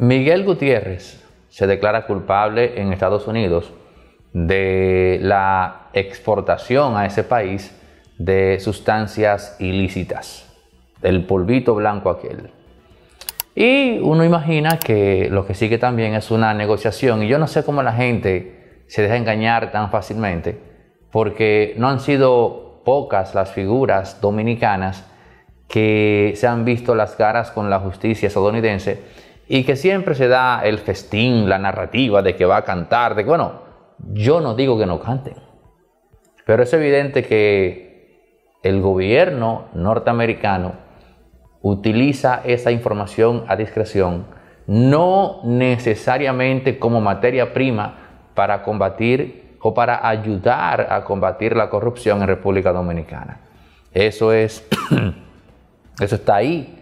Miguel Gutiérrez se declara culpable en Estados Unidos de la exportación a ese país de sustancias ilícitas, del polvito blanco aquel. Y uno imagina que lo que sigue también es una negociación y yo no sé cómo la gente se deja engañar tan fácilmente, porque no han sido pocas las figuras dominicanas que se han visto las caras con la justicia estadounidense y que siempre se da el festín, la narrativa de que va a cantar, de que, bueno, yo no digo que no canten, pero es evidente que el gobierno norteamericano utiliza esa información a discreción, no necesariamente como materia prima para combatir o para ayudar a combatir la corrupción en República Dominicana. Eso es, eso está ahí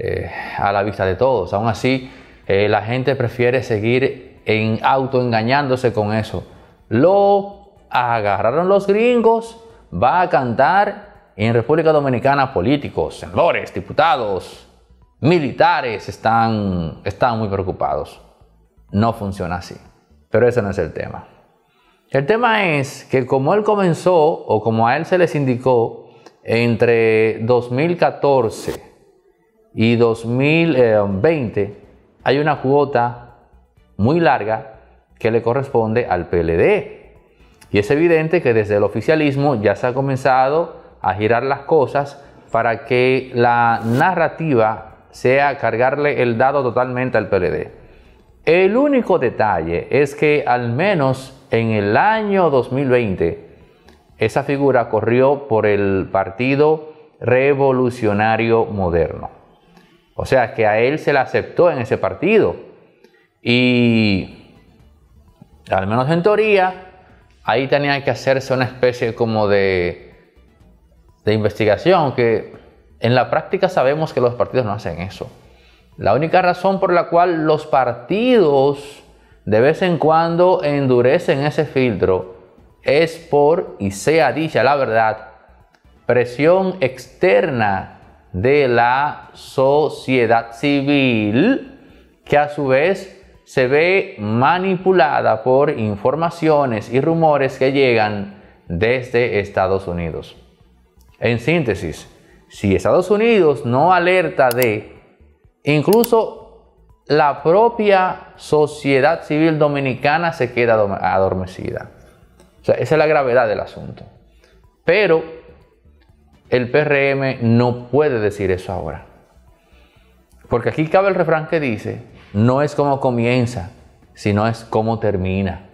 eh, a la vista de todos. Aún así, eh, la gente prefiere seguir en autoengañándose con eso. Lo agarraron los gringos, va a cantar en República Dominicana políticos, senadores, diputados, militares están, están muy preocupados. No funciona así. Pero ese no es el tema. El tema es que como él comenzó o como a él se les indicó entre 2014 y 2020 eh, hay una cuota muy larga que le corresponde al PLD. Y es evidente que desde el oficialismo ya se ha comenzado a girar las cosas para que la narrativa sea cargarle el dado totalmente al PLD. El único detalle es que al menos en el año 2020 esa figura corrió por el Partido Revolucionario Moderno. O sea, que a él se le aceptó en ese partido. Y al menos en teoría, ahí tenía que hacerse una especie como de, de investigación, que en la práctica sabemos que los partidos no hacen eso. La única razón por la cual los partidos de vez en cuando endurecen ese filtro es por, y sea dicha la verdad, presión externa de la sociedad civil que a su vez se ve manipulada por informaciones y rumores que llegan desde Estados Unidos. En síntesis, si Estados Unidos no alerta de incluso la propia sociedad civil dominicana se queda adormecida. esa es la gravedad del asunto. Pero el PRM no puede decir eso ahora. Porque aquí cabe el refrán que dice, no es como comienza, sino es como termina.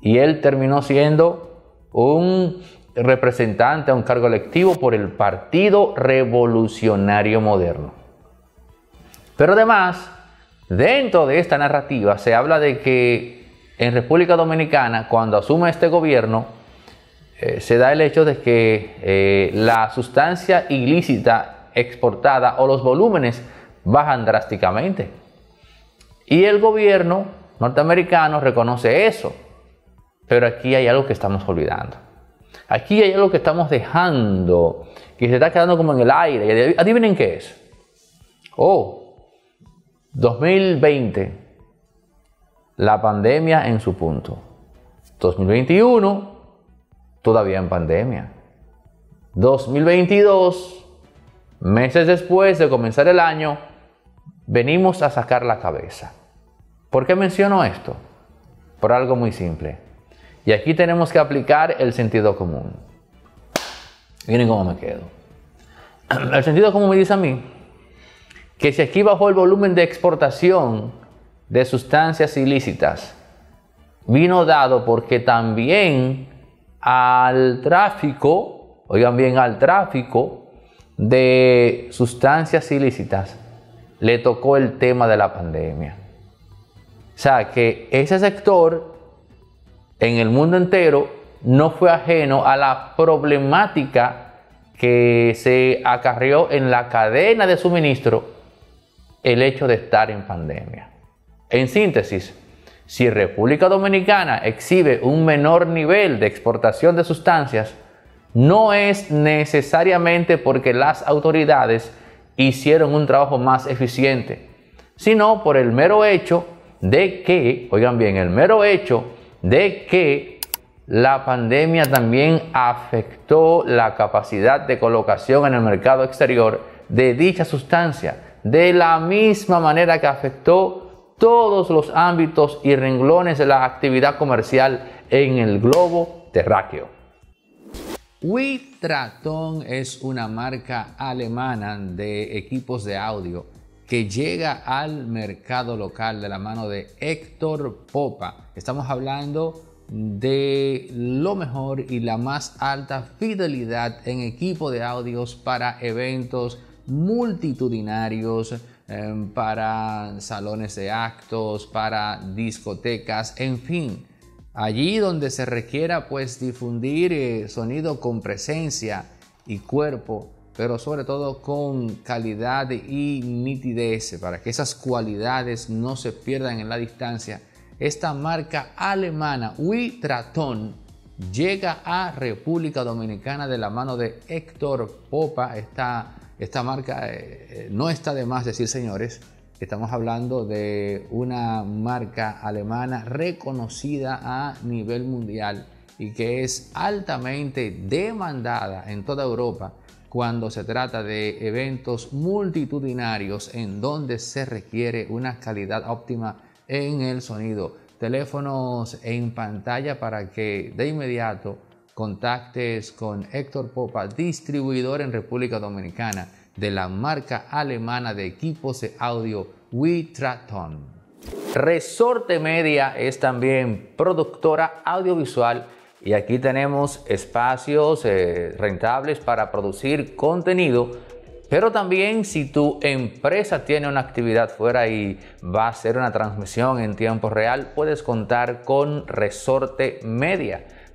Y él terminó siendo un representante a un cargo electivo por el Partido Revolucionario Moderno. Pero además, dentro de esta narrativa se habla de que en República Dominicana, cuando asume este gobierno, eh, se da el hecho de que eh, la sustancia ilícita exportada o los volúmenes bajan drásticamente. Y el gobierno norteamericano reconoce eso. Pero aquí hay algo que estamos olvidando. Aquí hay algo que estamos dejando, que se está quedando como en el aire. Adivinen qué es. Oh, 2020, la pandemia en su punto. 2021, todavía en pandemia. 2022, meses después de comenzar el año, venimos a sacar la cabeza. ¿Por qué menciono esto? Por algo muy simple. Y aquí tenemos que aplicar el sentido común. Miren cómo me quedo. El sentido común me dice a mí que si aquí bajó el volumen de exportación de sustancias ilícitas, vino dado porque también al tráfico, oigan bien, al tráfico de sustancias ilícitas, le tocó el tema de la pandemia. O sea, que ese sector en el mundo entero no fue ajeno a la problemática que se acarrió en la cadena de suministro el hecho de estar en pandemia. En síntesis, si República Dominicana exhibe un menor nivel de exportación de sustancias, no es necesariamente porque las autoridades hicieron un trabajo más eficiente, sino por el mero hecho de que, oigan bien, el mero hecho de que la pandemia también afectó la capacidad de colocación en el mercado exterior de dicha sustancia, de la misma manera que afectó todos los ámbitos y renglones de la actividad comercial en el globo terráqueo. Witraton es una marca alemana de equipos de audio que llega al mercado local de la mano de Héctor Popa. Estamos hablando de lo mejor y la más alta fidelidad en equipo de audios para eventos multitudinarios, Em, para salones de actos, para discotecas, en fin. Allí donde se requiera pues difundir eh, sonido con presencia y cuerpo, pero sobre todo con calidad y nitidez, para que esas cualidades no se pierdan en la distancia. Esta marca alemana, Witraton, llega a República Dominicana de la mano de Héctor Popa, Está... Esta marca eh, eh, no está de más decir, señores, estamos hablando de una marca alemana reconocida a nivel mundial y que es altamente demandada en toda Europa cuando se trata de eventos multitudinarios en donde se requiere una calidad óptima en el sonido. Teléfonos en pantalla para que de inmediato contactes con Héctor Popa, distribuidor en República Dominicana de la marca alemana de equipos de audio Witraton. Resorte Media es también productora audiovisual y aquí tenemos espacios eh, rentables para producir contenido pero también si tu empresa tiene una actividad fuera y va a hacer una transmisión en tiempo real, puedes contar con Resorte Media.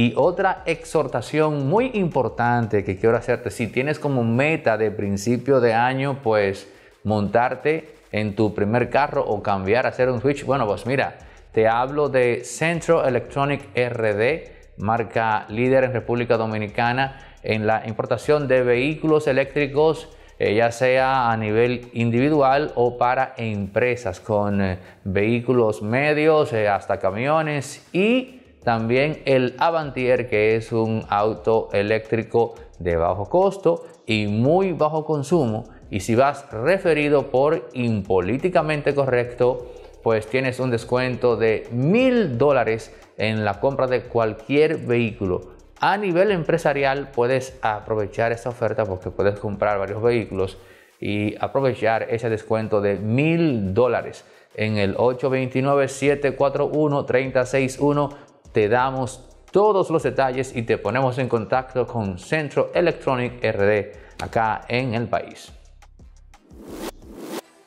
y otra exhortación muy importante que quiero hacerte, si tienes como meta de principio de año, pues montarte en tu primer carro o cambiar, hacer un switch, bueno, pues mira, te hablo de Centro Electronic RD, marca líder en República Dominicana en la importación de vehículos eléctricos, eh, ya sea a nivel individual o para empresas, con eh, vehículos medios eh, hasta camiones y también el Avantier, que es un auto eléctrico de bajo costo y muy bajo consumo. Y si vas referido por impolíticamente correcto, pues tienes un descuento de mil dólares en la compra de cualquier vehículo. A nivel empresarial puedes aprovechar esta oferta porque puedes comprar varios vehículos y aprovechar ese descuento de mil dólares en el 829-741-361 te damos todos los detalles y te ponemos en contacto con Centro Electronic RD acá en el país.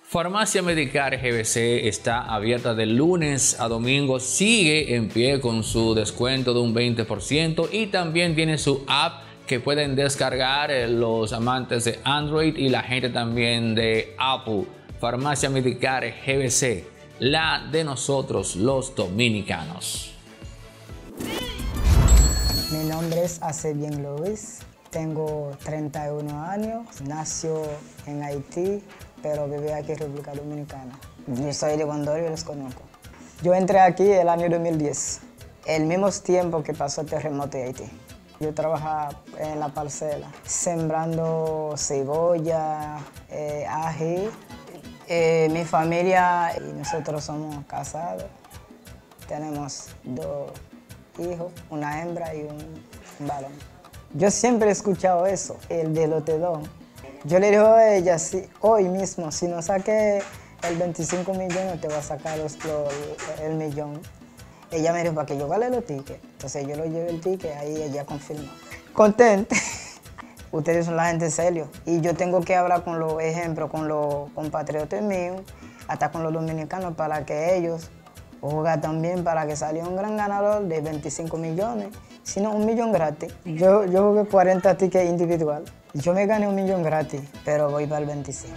Farmacia Medicar GBC está abierta de lunes a domingo, sigue en pie con su descuento de un 20% y también tiene su app que pueden descargar eh, los amantes de Android y la gente también de Apple. Farmacia Medicar GBC, la de nosotros los dominicanos. Mi nombre es Acebien Luis, tengo 31 años, nació en Haití, pero viví aquí en República Dominicana. Yo soy de les y los conozco. Yo entré aquí el año 2010, el mismo tiempo que pasó el terremoto en Haití. Yo trabajaba en la parcela, sembrando cebolla, eh, ají. Eh, mi familia y nosotros somos casados. Tenemos dos Hijo, una hembra y un balón. Yo siempre he escuchado eso, el te Otedón. Yo le digo a ella, si, hoy mismo, si no saque el 25 millones, te va a sacar el millón. Ella me dijo, para que yo vale los tickets. Entonces yo lo llevo el ticket, ahí ella confirmó. Contente. Ustedes son la gente serio. Y yo tengo que hablar con los ejemplos, con los compatriotas míos, hasta con los dominicanos, para que ellos Juega también para que salió un gran ganador de 25 millones, sino un millón gratis. Yo, yo jugué 40 tickets individual. Yo me gané un millón gratis, pero voy para el 25.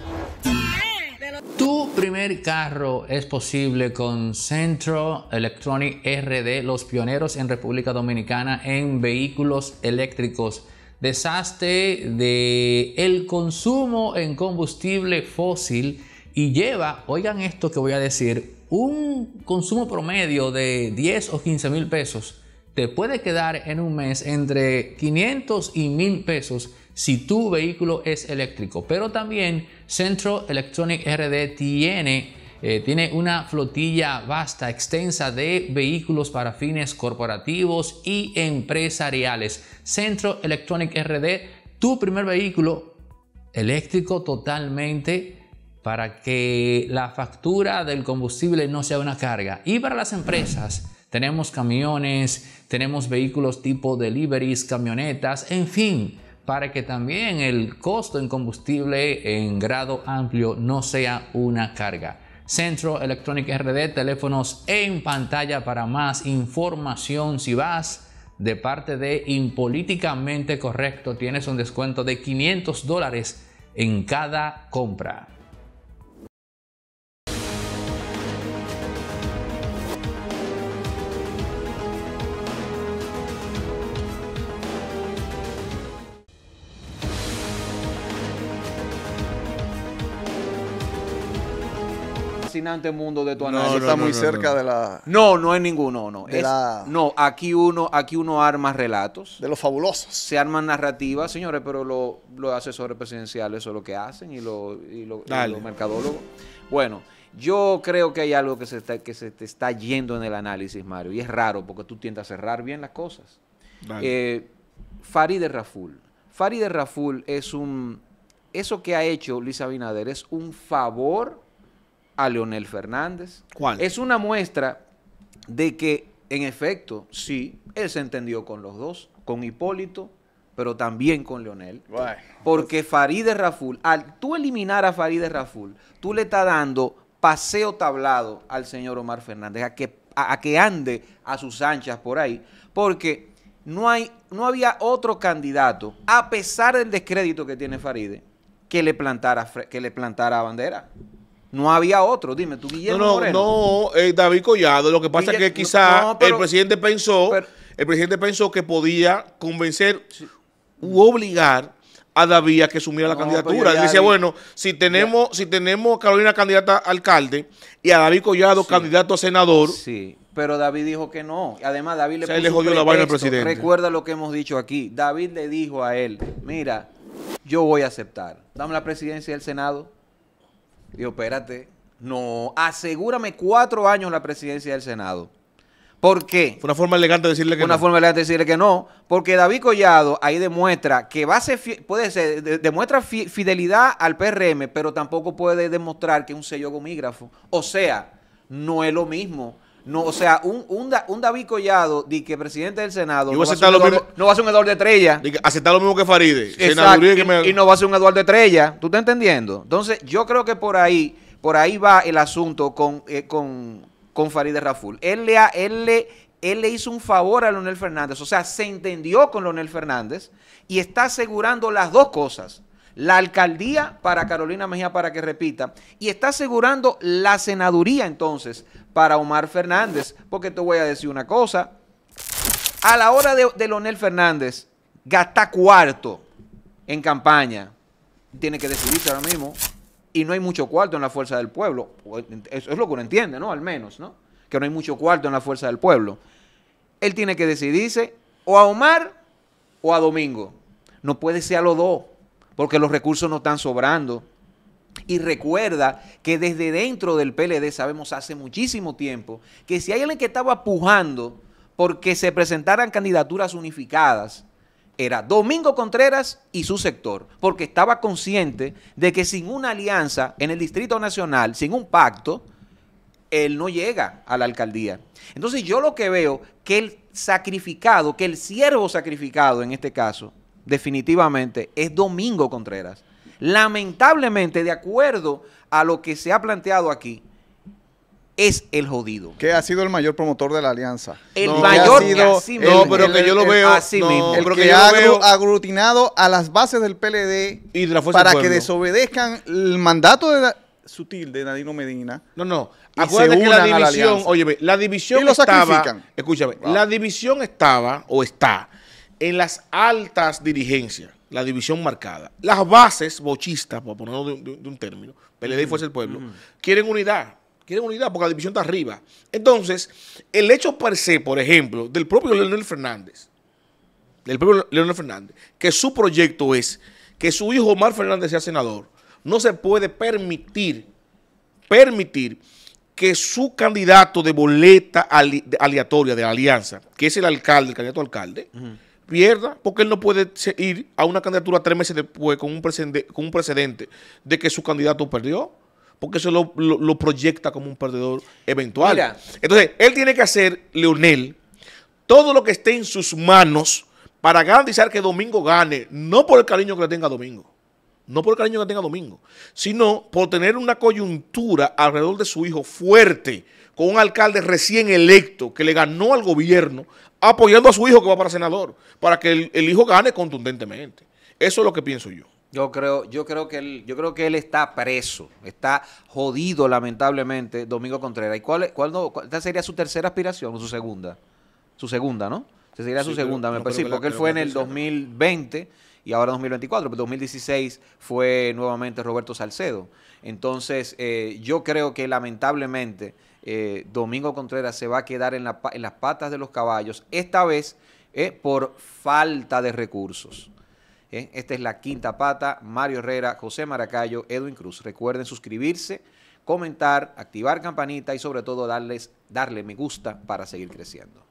Tu primer carro es posible con Centro Electronic RD, los pioneros en República Dominicana en vehículos eléctricos. Desastre de el consumo en combustible fósil y lleva, oigan esto que voy a decir, un consumo promedio de 10 o 15 mil pesos te puede quedar en un mes entre 500 y 1000 pesos si tu vehículo es eléctrico. Pero también Centro Electronic RD tiene, eh, tiene una flotilla vasta, extensa de vehículos para fines corporativos y empresariales. Centro Electronic RD, tu primer vehículo eléctrico totalmente para que la factura del combustible no sea una carga. Y para las empresas, tenemos camiones, tenemos vehículos tipo deliveries, camionetas, en fin, para que también el costo en combustible en grado amplio no sea una carga. Centro Electronic RD, teléfonos en pantalla para más información. Si vas de parte de Impolíticamente Correcto, tienes un descuento de 500 dólares en cada compra. fascinante mundo de tu análisis. No, no, está muy cerca de la. No, no es ninguno, no. No, aquí uno, aquí uno arma relatos. De los fabulosos. Se arman narrativas, señores, pero los asesores presidenciales eso es lo que hacen y, lo, los mercadólogos. Bueno, yo creo que hay algo que se, está, que se te está yendo en el análisis, Mario, y es raro porque tú tiendes a cerrar bien las cosas. Eh, de Raful. de Raful es un. Eso que ha hecho Lisa Binader es un favor a Leonel Fernández. ¿Cuál? Es una muestra de que, en efecto, sí, él se entendió con los dos, con Hipólito, pero también con Leonel. porque Faride Farideh Raful, al tú eliminar a Farideh Raful, tú le estás dando paseo tablado al señor Omar Fernández, a que, que ande a sus anchas por ahí, porque no, hay, no había otro candidato, a pesar del descrédito que tiene Farideh, que le plantara, que le plantara bandera. No había otro. Dime, tú, Guillermo no, no, No, eh, David Collado. Lo que pasa es que quizá el presidente pensó, el presidente pensó que podía convencer u obligar a David a que asumiera la candidatura. Él dice, bueno, si tenemos, si tenemos a Carolina candidata a alcalde y a David Collado candidato a senador. Sí, pero David dijo que no. Además, David le, le jodió la vaina al presidente. Recuerda lo que hemos dicho aquí. David le dijo a él, mira, yo voy a aceptar. Dame la presidencia del Senado. Digo, espérate. No, asegúrame cuatro años la presidencia del Senado. ¿Por qué? Fue una forma elegante de decirle que una no. forma elegante de decirle que no, porque David Collado ahí demuestra que va a ser, puede ser, demuestra fidelidad al PRM, pero tampoco puede demostrar que es un sello gomígrafo. O sea, no es lo mismo no, o sea, un, un, David Collado, di que presidente del Senado, no va, a de, ser un Eduardo Estrella. Aceptar lo mismo que Faride. y, no va a ser un Eduardo Estrella. ¿Tú estás entendiendo? Entonces, yo creo que por ahí, por ahí va el asunto con, eh, con, con Faride Raful. Él le, él, le, él le hizo un favor a Leonel Fernández. O sea, se entendió con Leonel Fernández y está asegurando las dos cosas la alcaldía para Carolina Mejía para que repita y está asegurando la senaduría entonces para Omar Fernández, porque te voy a decir una cosa, a la hora de, Lonel Fernández gasta cuarto en campaña, tiene que decidirse ahora mismo y no hay mucho cuarto en la fuerza del pueblo, eso es lo que uno entiende, ¿no? Al menos, ¿no? Que no hay mucho cuarto en la fuerza del pueblo. Él tiene que decidirse o a Omar o a Domingo. No puede ser a los dos porque los recursos no están sobrando. Y recuerda que desde dentro del PLD sabemos hace muchísimo tiempo que si hay alguien que estaba pujando porque se presentaran candidaturas unificadas, era Domingo Contreras y su sector, porque estaba consciente de que sin una alianza en el Distrito Nacional, sin un pacto, él no llega a la alcaldía. Entonces yo lo que veo que el sacrificado, que el siervo sacrificado en este caso, definitivamente, es Domingo Contreras. Lamentablemente, de acuerdo a lo que se ha planteado aquí, es el jodido. Que ha sido el mayor promotor de la alianza. El mayor que No, pero que yo lo veo. El que, ha aglutinado a las bases del PLD para que desobedezcan el mandato de sutil de Nadino Medina. No, no. Acuérdate que la división, oye, la división lo estaba, Escúchame, la división estaba o está en las altas dirigencias, la división marcada, las bases bochistas, por ponerlo de, un término, PLD y Fuerza del Pueblo, quieren unidad. Quieren unidad porque la división está arriba. Entonces, el hecho per se, por ejemplo, del propio Leonel Fernández, del propio Leonel Fernández, que su proyecto es que su hijo Omar Fernández sea senador, no se puede permitir, permitir que su candidato de boleta aleatoria de la alianza, que es el alcalde, el candidato alcalde, pierda, porque él no puede ir a una candidatura tres meses después con un, precedente, de que su candidato perdió, porque eso lo, proyecta como un perdedor eventual. Entonces, él tiene que hacer, Leonel, todo lo que esté en sus manos para garantizar que Domingo gane, no por el cariño que le tenga Domingo, no por el cariño que tenga Domingo, sino por tener una coyuntura alrededor de su hijo fuerte, con un alcalde recién electo que le ganó al gobierno, apoyando a su hijo que va para senador, para que el, hijo gane contundentemente. Eso es lo que pienso yo. Yo creo, yo creo que él, yo creo que él está preso, está jodido lamentablemente, Domingo Contreras. ¿Y cuál, cuál, no, sería su tercera aspiración o su segunda? Su segunda, ¿no? sería su segunda, me parece, porque él fue en el 2020 y ahora 2024, pero 2016 fue nuevamente Roberto Salcedo. Entonces, eh, yo creo que lamentablemente eh, Domingo Contreras se va a quedar en, las patas de los caballos, esta vez eh, por falta de recursos. Eh, esta es la quinta pata, Mario Herrera, José Maracayo, Edwin Cruz. Recuerden suscribirse, comentar, activar campanita y sobre todo darles, darle me gusta para seguir creciendo.